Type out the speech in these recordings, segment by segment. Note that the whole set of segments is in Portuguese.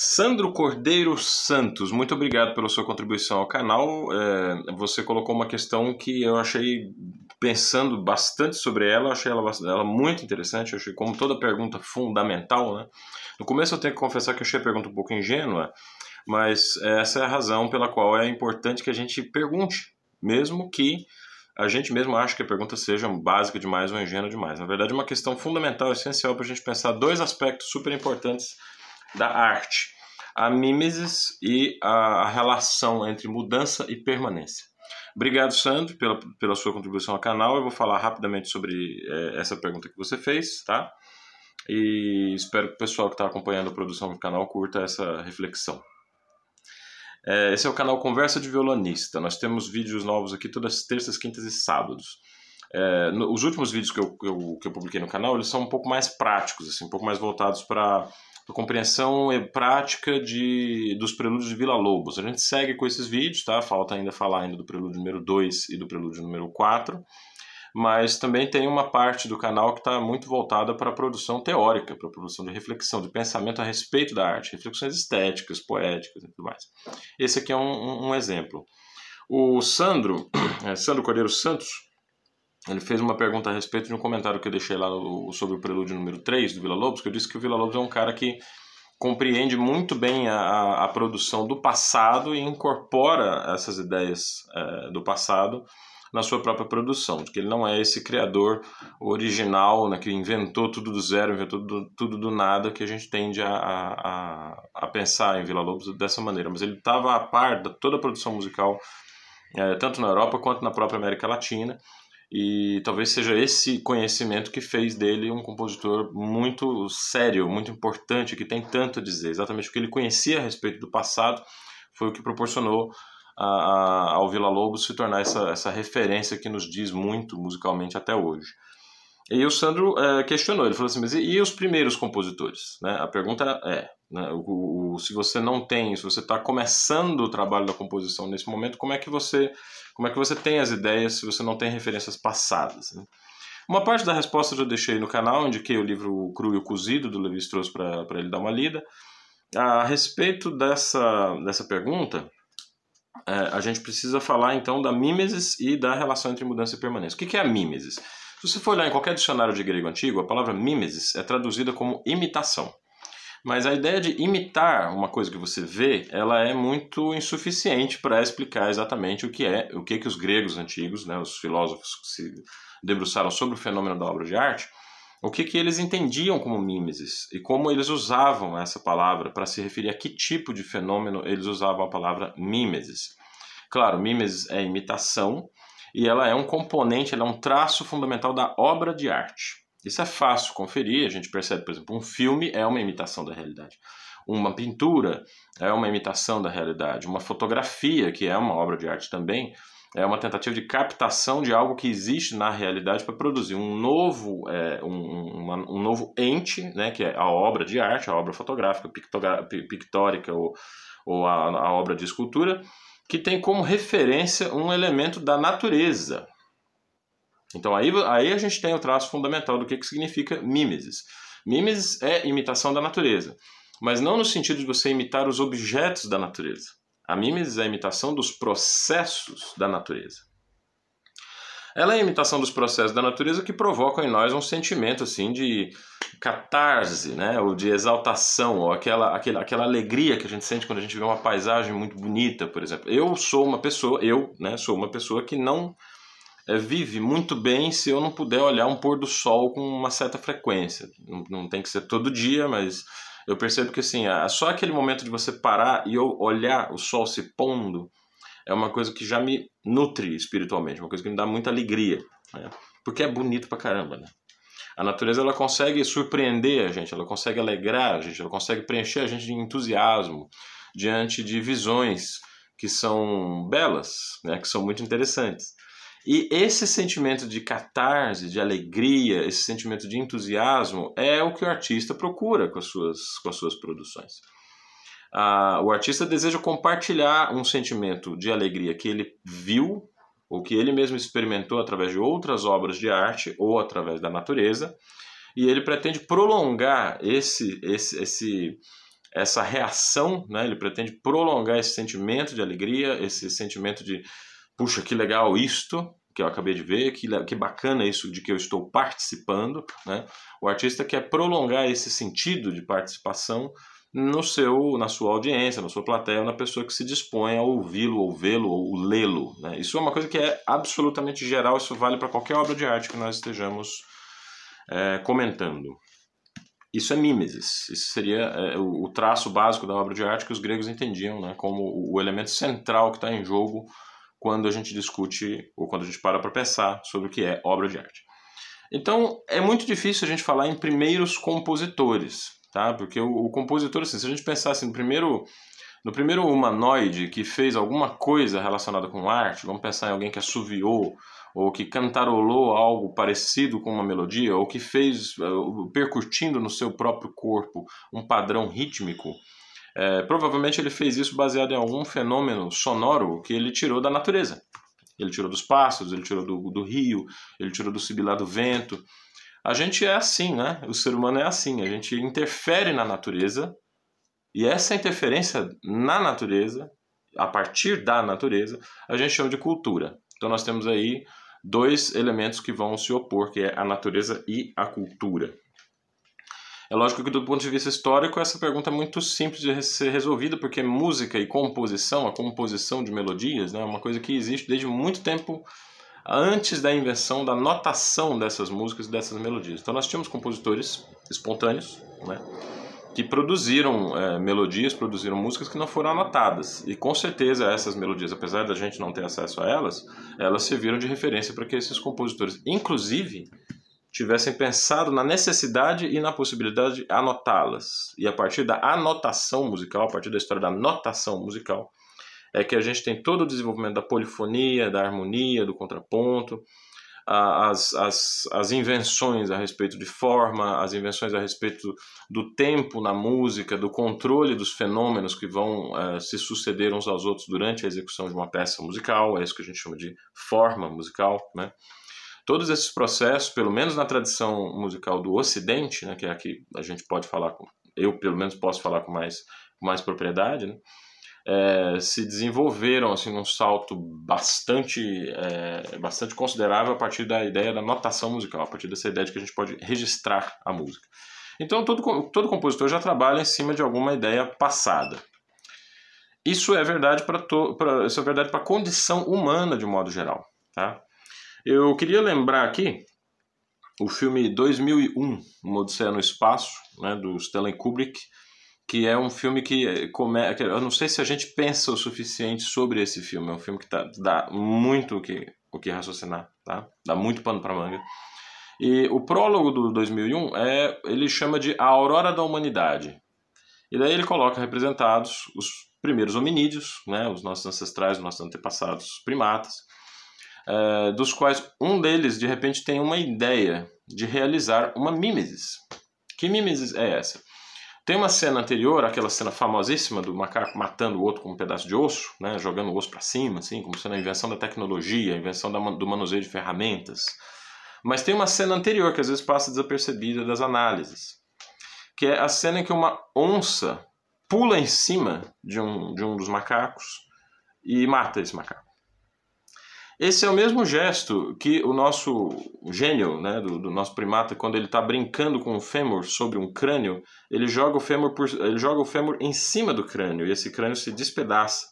Sandro Cordeiro Santos, muito obrigado pela sua contribuição ao canal. É, você colocou uma questão que eu achei, pensando bastante sobre ela, achei ela, ela muito interessante. Achei, como toda pergunta, fundamental. Né? No começo, eu tenho que confessar que achei a pergunta um pouco ingênua, mas essa é a razão pela qual é importante que a gente pergunte, mesmo que a gente mesmo acha que a pergunta seja básica demais ou ingênua demais. Na verdade, é uma questão fundamental, essencial para a gente pensar dois aspectos super importantes da arte, a mimesis e a relação entre mudança e permanência. Obrigado, Sandro, pela, pela sua contribuição ao canal. Eu vou falar rapidamente sobre é, essa pergunta que você fez, tá? E espero que o pessoal que está acompanhando a produção do canal curta essa reflexão. É, esse é o canal Conversa de Violonista. Nós temos vídeos novos aqui todas as terças, quintas e sábados. É, no, os últimos vídeos que eu, que eu, que, eu, publiquei no canal, eles são um pouco mais práticos, assim, um pouco mais voltados para compreensão prática de, dos prelúdios de Vila Lobos. A gente segue com esses vídeos, tá? Falta ainda falar ainda do prelúdio número 2 e do prelúdio número 4. Mas também tem uma parte do canal que está muito voltada para a produção teórica, para a produção de reflexão, de pensamento a respeito da arte, reflexões estéticas, poéticas e tudo mais. Esse aqui é um, um exemplo. O Sandro, é, Sandro Cordeiro Santos, ele fez uma pergunta a respeito de um comentário que eu deixei lá sobre o prelúdio número 3 do Vila Lobos, que eu disse que o Vila Lobos é um cara que compreende muito bem a, a produção do passado e incorpora essas ideias é, do passado na sua própria produção, que ele não é esse criador original, né, que inventou tudo do zero, inventou tudo, tudo do nada, que a gente tende a, a, a pensar em Vila Lobos dessa maneira. Mas ele estava a par de toda a produção musical, é, tanto na Europa quanto na própria América Latina, e talvez seja esse conhecimento que fez dele um compositor muito sério, muito importante, que tem tanto a dizer. Exatamente o que ele conhecia a respeito do passado foi o que proporcionou a, a, ao Vila Lobos se tornar essa, essa referência que nos diz muito musicalmente até hoje. E o Sandro eh, questionou, ele falou assim, mas e, e os primeiros compositores? Né? A pergunta é, né, o, o, se você não tem, se você está começando o trabalho da composição nesse momento, como é que você, como é que você tem as ideias se você não tem referências passadas? Né? Uma parte da resposta eu já deixei no canal, indiquei o livro Cru e o Cozido, do Levi Strauss, para ele dar uma lida. A respeito dessa, dessa pergunta, é, a gente precisa falar então da mimesis e da relação entre mudança e permanência. O que, que é a mimesis? Se você for olhar em qualquer dicionário de grego antigo, a palavra mimesis é traduzida como imitação. Mas a ideia de imitar uma coisa que você vê, ela é muito insuficiente para explicar exatamente o que é, o que que os gregos antigos, né, os filósofos que se debruçaram sobre o fenômeno da obra de arte, o que, que eles entendiam como mimesis e como eles usavam essa palavra para se referir a que tipo de fenômeno eles usavam a palavra mimesis. Claro, mimesis é imitação, e ela é um componente, ela é um traço fundamental da obra de arte. Isso é fácil conferir, a gente percebe, por exemplo, um filme é uma imitação da realidade. Uma pintura é uma imitação da realidade. Uma fotografia, que é uma obra de arte também, é uma tentativa de captação de algo que existe na realidade para produzir um novo, é, um, uma, um, novo ente, né, que é a obra de arte, a obra fotográfica, pictórica ou, ou a, a obra de escultura, que tem como referência um elemento da natureza. Então aí, aí a gente tem o traço fundamental do que, que significa mimesis. Mimesis é imitação da natureza, mas não no sentido de você imitar os objetos da natureza. A mimesis é a imitação dos processos da natureza. Ela é a imitação dos processos da natureza que provocam em nós um sentimento assim de catarse, né? ou de exaltação, ou aquela, aquela, aquela alegria que a gente sente quando a gente vê uma paisagem muito bonita, por exemplo. Eu sou uma pessoa, eu né, sou uma pessoa que não é, vive muito bem se eu não puder olhar um pôr do sol com uma certa frequência. Não, não tem que ser todo dia, mas eu percebo que assim, é só aquele momento de você parar e olhar o sol se pondo é uma coisa que já me nutre espiritualmente, uma coisa que me dá muita alegria, né? porque é bonito pra caramba, né? A natureza ela consegue surpreender a gente, ela consegue alegrar a gente, ela consegue preencher a gente de entusiasmo diante de visões que são belas, né, que são muito interessantes. E esse sentimento de catarse, de alegria, esse sentimento de entusiasmo é o que o artista procura com as suas, com as suas produções. Ah, o artista deseja compartilhar um sentimento de alegria que ele viu ou que ele mesmo experimentou através de outras obras de arte ou através da natureza, e ele pretende prolongar esse, esse, esse essa reação, né? ele pretende prolongar esse sentimento de alegria, esse sentimento de puxa, que legal isto que eu acabei de ver, que, que bacana isso de que eu estou participando. Né? O artista quer prolongar esse sentido de participação no seu, na sua audiência, na sua plateia, na pessoa que se dispõe a ouvi-lo, ou vê-lo, ou lê-lo. Né? Isso é uma coisa que é absolutamente geral, isso vale para qualquer obra de arte que nós estejamos é, comentando. Isso é mimesis, isso seria é, o traço básico da obra de arte que os gregos entendiam né, como o elemento central que está em jogo quando a gente discute ou quando a gente para para pensar sobre o que é obra de arte. Então, é muito difícil a gente falar em primeiros compositores, tá? Porque o, o compositor, assim, se a gente pensasse assim, no primeiro no primeiro humanoide que fez alguma coisa relacionada com arte, vamos pensar em alguém que assoviou, ou que cantarolou algo parecido com uma melodia, ou que fez, eh, percutindo no seu próprio corpo, um padrão rítmico, é, provavelmente ele fez isso baseado em algum fenômeno sonoro que ele tirou da natureza. Ele tirou dos pássaros, ele tirou do, do rio, ele tirou do sibilar do vento. A gente é assim, né? O ser humano é assim. A gente interfere na natureza e essa interferência na natureza, a partir da natureza, a gente chama de cultura. Então nós temos aí dois elementos que vão se opor, que é a natureza e a cultura. É lógico que do ponto de vista histórico essa pergunta é muito simples de ser resolvida, porque música e composição, a composição de melodias, né, é uma coisa que existe desde muito tempo antes da invenção da notação dessas músicas e dessas melodias. Então nós tínhamos compositores espontâneos, né? que produziram é, melodias, produziram músicas que não foram anotadas. E com certeza essas melodias, apesar da gente não ter acesso a elas, elas serviram de referência para que esses compositores, inclusive, tivessem pensado na necessidade e na possibilidade de anotá-las. E a partir da anotação musical, a partir da história da notação musical, é que a gente tem todo o desenvolvimento da polifonia, da harmonia, do contraponto, as, as, as invenções a respeito de forma, as invenções a respeito do tempo na música, do controle dos fenômenos que vão uh, se suceder uns aos outros durante a execução de uma peça musical, é isso que a gente chama de forma musical, né? Todos esses processos, pelo menos na tradição musical do Ocidente, né, que é a que a gente pode falar, com, eu pelo menos posso falar com mais, com mais propriedade, né? é, se desenvolveram assim num salto bastante é, bastante considerável a partir da ideia da notação musical, a partir dessa ideia de que a gente pode registrar a música. Então todo todo compositor já trabalha em cima de alguma ideia passada. Isso é verdade para isso é verdade para a condição humana de modo geral, tá? Eu queria lembrar aqui o filme 2001, Uma Odisseia no Espaço, né, do Stanley Kubrick, que é um filme que eh, começa, eu não sei se a gente pensa o suficiente sobre esse filme é um filme que tá, dá muito o que o que raciocinar tá dá muito pano para manga e o prólogo do 2001 é ele chama de a aurora da humanidade e daí ele coloca representados os primeiros hominídeos né os nossos ancestrais nossos antepassados primatas é, dos quais um deles de repente tem uma ideia de realizar uma mimesis que mimesis é essa tem uma cena anterior, aquela cena famosíssima do macaco matando o outro com um pedaço de osso, né, jogando o osso para cima, assim, como sendo a invenção da tecnologia, a invenção da, do manuseio de ferramentas. Mas tem uma cena anterior que às vezes passa desapercebida das análises, que é a cena em que uma onça pula em cima de um, de um dos macacos e mata esse macaco. Esse é o mesmo gesto que o nosso gênio, né, do, do nosso primata, quando ele está brincando com o fêmur sobre um crânio, ele joga o fêmur por, ele joga o fêmur em cima do crânio e esse crânio se despedaça.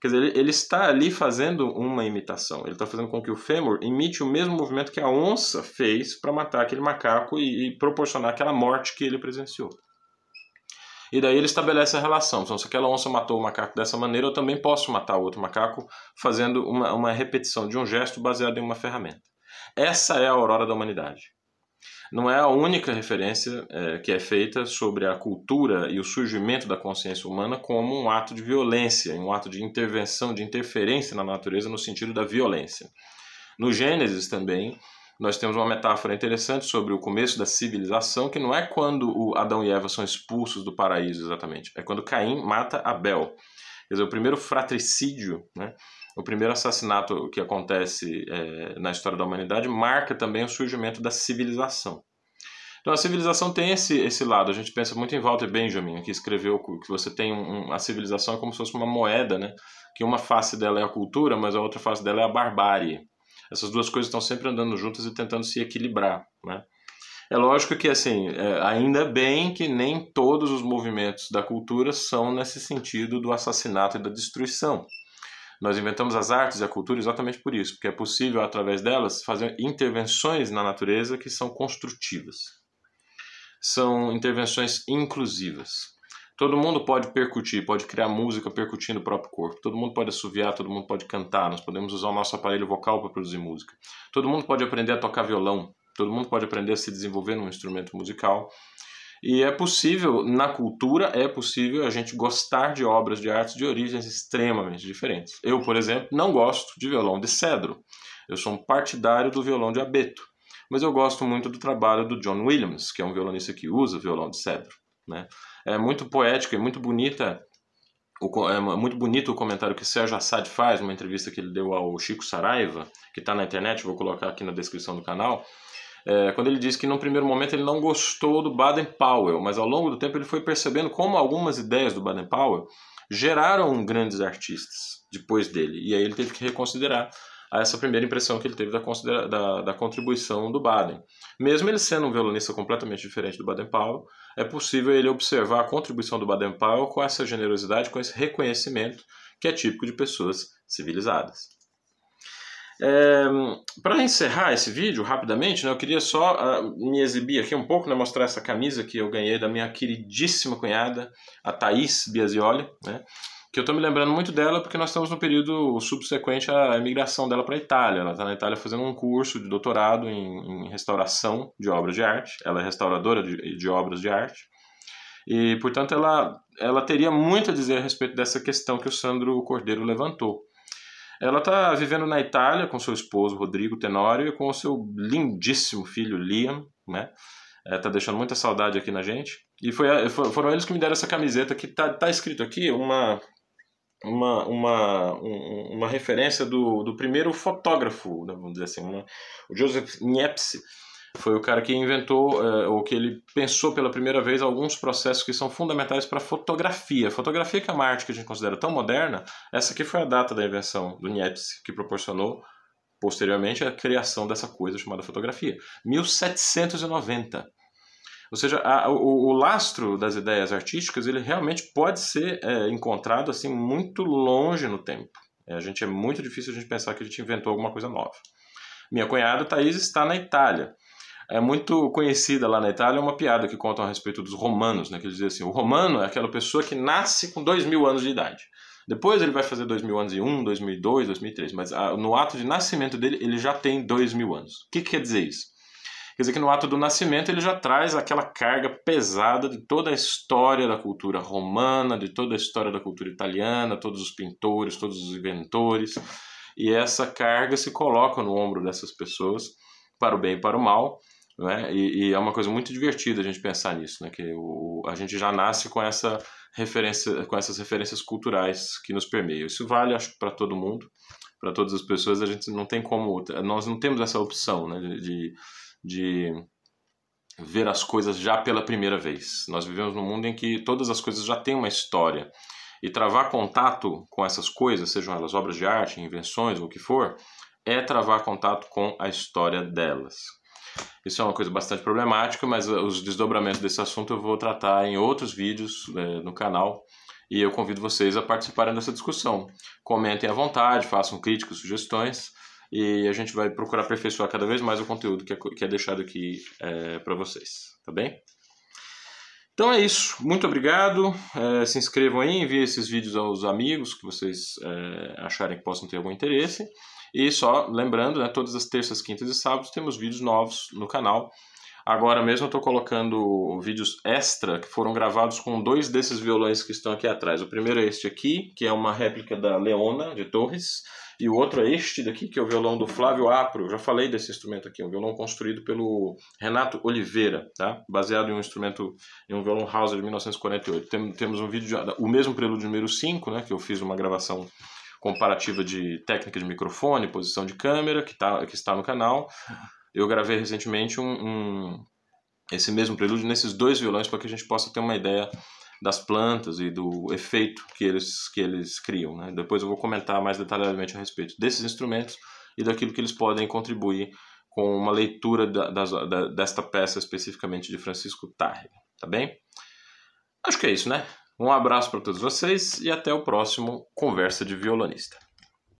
Quer dizer, ele, ele está ali fazendo uma imitação. Ele está fazendo com que o fêmur imite o mesmo movimento que a onça fez para matar aquele macaco e, e proporcionar aquela morte que ele presenciou. E daí ele estabelece a relação. Então, se aquela onça matou o macaco dessa maneira, eu também posso matar o outro macaco fazendo uma, uma repetição de um gesto baseado em uma ferramenta. Essa é a aurora da humanidade. Não é a única referência é, que é feita sobre a cultura e o surgimento da consciência humana como um ato de violência, um ato de intervenção, de interferência na natureza no sentido da violência. No Gênesis também, nós temos uma metáfora interessante sobre o começo da civilização, que não é quando o Adão e Eva são expulsos do paraíso exatamente, é quando Caim mata Abel. Quer dizer, o primeiro fratricídio, né, o primeiro assassinato que acontece é, na história da humanidade, marca também o surgimento da civilização. Então a civilização tem esse, esse lado. A gente pensa muito em Walter Benjamin, que escreveu que você tem um, a civilização é como se fosse uma moeda, né? Que uma face dela é a cultura, mas a outra face dela é a barbárie essas duas coisas estão sempre andando juntas e tentando se equilibrar, né? É lógico que, assim, é, ainda bem que nem todos os movimentos da cultura são nesse sentido do assassinato e da destruição. Nós inventamos as artes e a cultura exatamente por isso, porque é possível, através delas, fazer intervenções na natureza que são construtivas. São intervenções inclusivas. Todo mundo pode percutir, pode criar música percutindo o próprio corpo. Todo mundo pode assoviar, todo mundo pode cantar. Nós podemos usar o nosso aparelho vocal para produzir música. Todo mundo pode aprender a tocar violão. Todo mundo pode aprender a se desenvolver num instrumento musical. E é possível, na cultura, é possível a gente gostar de obras de artes de origens extremamente diferentes. Eu, por exemplo, não gosto de violão de cedro. Eu sou um partidário do violão de abeto. Mas eu gosto muito do trabalho do John Williams, que é um violonista que usa violão de cedro. Né? É muito poético e é muito bonita. O, é muito bonito o comentário que Sérgio Assad faz numa entrevista que ele deu ao Chico Saraiva, que está na internet, vou colocar aqui na descrição do canal, é, quando ele diz que num primeiro momento ele não gostou do Baden-Powell, mas ao longo do tempo ele foi percebendo como algumas ideias do Baden-Powell geraram grandes artistas depois dele. E aí ele teve que reconsiderar a essa primeira impressão que ele teve da, da, da contribuição do Baden. Mesmo ele sendo um violonista completamente diferente do Baden-Powell, é possível ele observar a contribuição do Baden-Powell com essa generosidade, com esse reconhecimento que é típico de pessoas civilizadas. É, para encerrar esse vídeo rapidamente, né, eu queria só uh, me exibir aqui um pouco, né, mostrar essa camisa que eu ganhei da minha queridíssima cunhada, a Thaís Biasioli. Né? que eu estou me lembrando muito dela porque nós estamos no período subsequente à imigração dela para a Itália. Ela está na Itália fazendo um curso de doutorado em, em, restauração de obras de arte. Ela é restauradora de, de obras de arte. E, portanto, ela, ela teria muito a dizer a respeito dessa questão que o Sandro Cordeiro levantou. Ela está vivendo na Itália com seu esposo Rodrigo Tenório e com o seu lindíssimo filho Liam, né? É, tá deixando muita saudade aqui na gente. E foi, foram eles que me deram essa camiseta que tá, tá escrito aqui, uma uma, uma, um, uma referência do, do primeiro fotógrafo, né, vamos dizer assim, né? o Joseph Niepce foi o cara que inventou, é, ou que ele pensou pela primeira vez alguns processos que são fundamentais para fotografia. Fotografia que é uma arte que a gente considera tão moderna, essa aqui foi a data da invenção do Niepce, que proporcionou posteriormente a criação dessa coisa chamada fotografia. 1790. Ou seja, a, o, o, lastro das ideias artísticas ele realmente pode ser é, encontrado assim muito longe no tempo. É, a gente é muito difícil a gente pensar que a gente inventou alguma coisa nova. Minha cunhada Thais está na Itália. É muito conhecida lá na Itália uma piada que contam a respeito dos romanos, né? Que eles dizem assim, o romano é aquela pessoa que nasce com dois mil anos de idade. Depois ele vai fazer dois dois dois mil mil anos e um mil e três mas ah, no ato de nascimento dele ele já tem dois mil anos. O que, que quer dizer isso? Quer dizer que no ato do nascimento ele já traz aquela carga pesada de toda a história da cultura romana, de toda a história da cultura italiana, todos os pintores, todos os inventores, e essa carga se coloca no ombro dessas pessoas, para o bem e para o mal, né? E, e, é uma coisa muito divertida a gente pensar nisso, né? que o, a gente já nasce com, essa referência, com essas referências culturais que nos permeiam. Isso vale, acho, para todo mundo, para todas as pessoas. A gente não tem como, nós não temos essa opção né? de, de de ver as coisas já pela primeira vez. Nós vivemos num mundo em que todas as coisas já têm uma história. E travar contato com essas coisas, sejam elas obras de arte, invenções ou o que for, é travar contato com a história delas. Isso é uma coisa bastante problemática, mas eh, os desdobramentos desse assunto eu vou tratar em outros vídeos é, no canal e eu convido vocês a participarem dessa discussão. Comentem à vontade, façam críticas, sugestões e a gente vai procurar aperfeiçoar cada vez mais o conteúdo que é, que é deixado aqui é, para vocês, tá bem? Então é isso, muito obrigado, é, se inscrevam aí, enviem esses vídeos aos amigos que vocês é, acharem que possam ter algum interesse. E só lembrando, né, todas as terças, quintas e sábados temos vídeos novos no canal Agora mesmo eu estou colocando vídeos extra que foram gravados com dois desses violões que estão aqui atrás. O primeiro é este aqui, que é uma réplica da Leona de Torres, e o outro é este daqui, que é o violão do Flávio Apro. Eu já falei desse instrumento aqui, é um violão construído pelo Renato Oliveira, tá? Baseado em um instrumento, em um violão Hauser de 1948. Tem, temos um vídeo, de, o mesmo prelúdio número 5, né, que eu fiz uma gravação comparativa de técnica de microfone, posição de câmera, que, tá, que está no canal eu gravei recentemente um, um esse mesmo prelúdio nesses dois violões para que a gente possa ter uma ideia das plantas e do efeito que eles, que eles criam. Né? Depois eu vou comentar mais detalhadamente a respeito desses instrumentos e daquilo que eles podem contribuir com uma leitura da, da, desta peça especificamente de Francisco Tarre. Tá bem? Acho que é isso, né? Um abraço para todos vocês e até o próximo Conversa de Violonista.